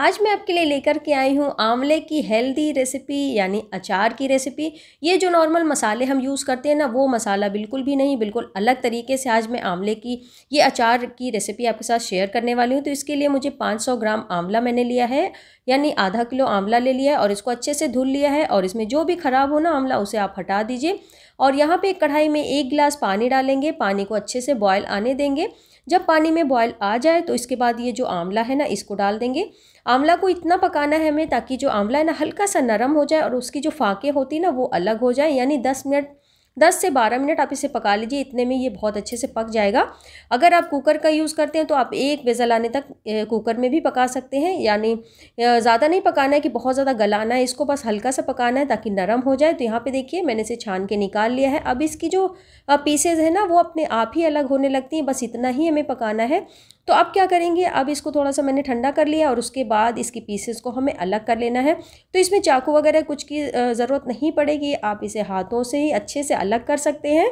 आज मैं आपके लिए लेकर के आई हूँ आंवले की हेल्दी रेसिपी यानी अचार की रेसिपी ये जो नॉर्मल मसाले हम यूज़ करते हैं ना वो मसाला बिल्कुल भी नहीं बिल्कुल अलग तरीके से आज मैं आंवले की ये अचार की रेसिपी आपके साथ शेयर करने वाली हूँ तो इसके लिए मुझे 500 ग्राम आंवला मैंने लिया है यानी आधा किलो आंवला ले लिया है और इसको अच्छे से धुल लिया है और इसमें जो भी ख़राब हो ना आंवला उसे आप हटा दीजिए और यहाँ पर कढ़ाई में एक गिलास पानी डालेंगे पानी को अच्छे से बॉयल आने देंगे जब पानी में बॉयल आ जाए तो इसके बाद ये जो आंवला है ना इसको डाल देंगे आंवला को इतना पकाना है हमें ताकि जो आंवला है ना हल्का सा नरम हो जाए और उसकी जो फाँकें होती ना वो अलग हो जाए यानी दस मिनट दस से बारह मिनट आप इसे पका लीजिए इतने में ये बहुत अच्छे से पक जाएगा अगर आप कुकर का यूज़ करते हैं तो आप एक बेज़ल आने तक कुकर में भी पका सकते हैं यानी ज़्यादा नहीं पकाना है कि बहुत ज़्यादा गलाना है इसको बस हल्का सा पकाना है ताकि नरम हो जाए तो यहाँ पे देखिए मैंने इसे छान के निकाल लिया है अब इसकी जो पीसेज है ना वो अपने आप ही अलग होने लगती हैं बस इतना ही हमें पकाना है तो अब क्या करेंगे अब इसको थोड़ा सा मैंने ठंडा कर लिया और उसके बाद इसके पीसेस को हमें अलग कर लेना है तो इसमें चाकू वगैरह कुछ की ज़रूरत नहीं पड़ेगी आप इसे हाथों से ही अच्छे से अलग कर सकते हैं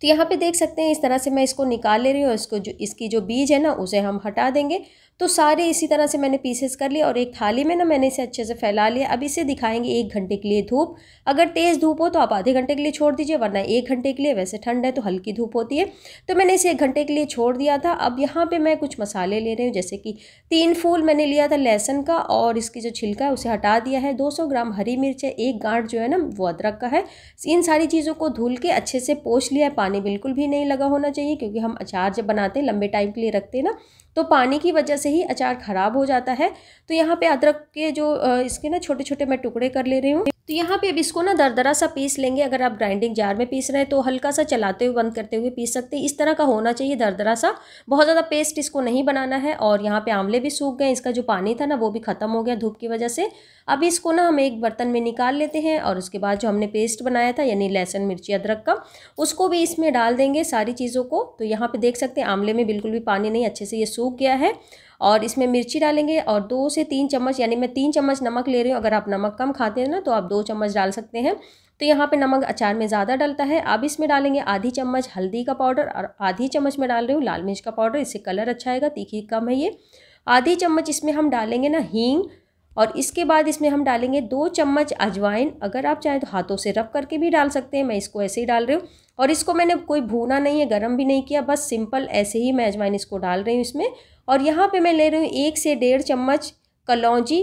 तो यहाँ पे देख सकते हैं इस तरह से मैं इसको निकाल ले रही हूँ इसको जो इसकी जो बीज है ना उसे हम हटा देंगे तो सारे इसी तरह से मैंने पीसेस कर लिए और एक थाली में ना मैंने इसे अच्छे से फैला लिया अब इसे दिखाएंगे एक घंटे के लिए धूप अगर तेज़ धूप हो तो आप आधे घंटे के लिए छोड़ दीजिए वरना एक घंटे के लिए वैसे ठंड है तो हल्की धूप होती है तो मैंने इसे एक घंटे के लिए छोड़ दिया था अब यहाँ पर मैं कुछ मसाले ले रही हूँ जैसे कि तीन फूल मैंने लिया था लहसन का और इसकी जो छिलका है उसे हटा दिया है दो ग्राम हरी मिर्च है एक गांठ जो है ना वो अदरक का है इन सारी चीज़ों को धुल के अच्छे से पोछ लिया है पानी बिल्कुल भी नहीं लगा होना चाहिए क्योंकि हम अचार जब बनाते हैं लंबे टाइम के लिए रखते हैं ना तो पानी की वजह से ही अचार ख़राब हो जाता है तो यहाँ पे अदरक के जो इसके ना छोटे छोटे मैं टुकड़े कर ले रही हूँ तो यहाँ पे अब इसको ना दरदरा सा पीस लेंगे अगर आप ग्राइंडिंग जार में पीस रहे हैं तो हल्का सा चलाते हुए बंद करते हुए पीस सकते हैं इस तरह का होना चाहिए दरदरा सा बहुत ज़्यादा पेस्ट इसको नहीं बनाना है और यहाँ पे आंवले भी सूख गए इसका जो पानी था ना वो भी ख़त्म हो गया धूप की वजह से अब इसको ना हम एक बर्तन में निकाल लेते हैं और उसके बाद जो हमने पेस्ट बनाया था यानी लहसुन मिर्ची अदरक का उसको भी इसमें डाल देंगे सारी चीज़ों को तो यहाँ पर देख सकते हैं आंवले में बिल्कुल भी पानी नहीं अच्छे से ये सूख गया है और इसमें मिर्ची डालेंगे और दो से तीन चम्मच यानी मैं तीन चम्मच नमक ले रही हूँ अगर आप नमक कम खाते हैं ना तो आप दो चम्मच डाल सकते हैं तो यहाँ पे नमक अचार में ज़्यादा डलता है अब इसमें डालेंगे आधी चम्मच हल्दी का पाउडर और आधी चम्मच में डाल रही हूँ लाल मिर्च का पाउडर इससे कलर अच्छा आएगा तीखी कम है ये आधी चम्मच इसमें हम डालेंगे ना हींग और इसके बाद इसमें हम डालेंगे दो चम्मच अजवाइन अगर आप चाहें तो हाथों से रब करके भी डाल सकते हैं मैं इसको ऐसे ही डाल रही हूँ और इसको मैंने कोई भूना नहीं है गर्म भी नहीं किया बस सिंपल ऐसे ही मैं अजवाइन इसको डाल रही हूँ इसमें और यहाँ पे मैं ले रही हूँ एक से डेढ़ चम्मच कलौजी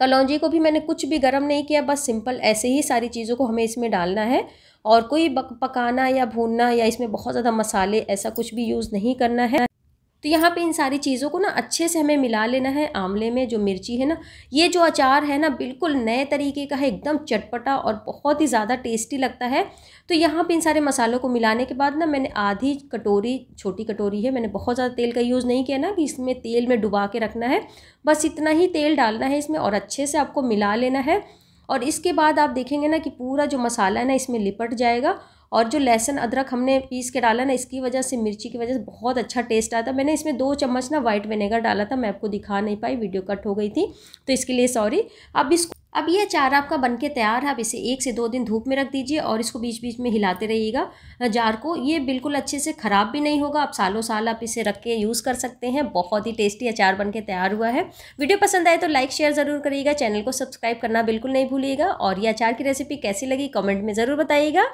कलौजी को भी मैंने कुछ भी गर्म नहीं किया बस सिंपल ऐसे ही सारी चीज़ों को हमें इसमें डालना है और कोई पकाना या भूनना या इसमें बहुत ज़्यादा मसाले ऐसा कुछ भी यूज़ नहीं करना है तो यहाँ पे इन सारी चीज़ों को ना अच्छे से हमें मिला लेना है आमले में जो मिर्ची है ना ये जो अचार है ना बिल्कुल नए तरीके का है एकदम चटपटा और बहुत ही ज़्यादा टेस्टी लगता है तो यहाँ पे इन सारे मसालों को मिलाने के बाद ना मैंने आधी कटोरी छोटी कटोरी है मैंने बहुत ज़्यादा तेल का यूज़ नहीं किया ना कि इसमें तेल में डुबा के रखना है बस इतना ही तेल डालना है इसमें और अच्छे से आपको मिला लेना है और इसके बाद आप देखेंगे ना कि पूरा जो मसाला है ना इसमें लिपट जाएगा और जो लहसुन अदरक हमने पीस के डाला ना इसकी वजह से मिर्ची की वजह से बहुत अच्छा टेस्ट आया था मैंने इसमें दो चम्मच ना वाइट विनेगर डाला था मैं आपको दिखा नहीं पाई वीडियो कट हो गई थी तो इसके लिए सॉरी अब इसको अब ये अचार आपका बनके तैयार है आप इसे एक से दो दिन धूप में रख दीजिए और इसको बीच बीच में हिलाते रहिएगा जार को ये बिल्कुल अच्छे से ख़राब भी नहीं होगा आप सालों साल आप इसे रख के यूज़ कर सकते हैं बहुत ही टेस्टी अचार बनके तैयार हुआ है वीडियो पसंद आए तो लाइक शेयर ज़रूर करिएगा चैनल को सब्सक्राइब करना बिल्कुल नहीं भूलिएगा और ये अचार की रेसिपी कैसी लगी कॉमेंट में ज़रूर बताइएगा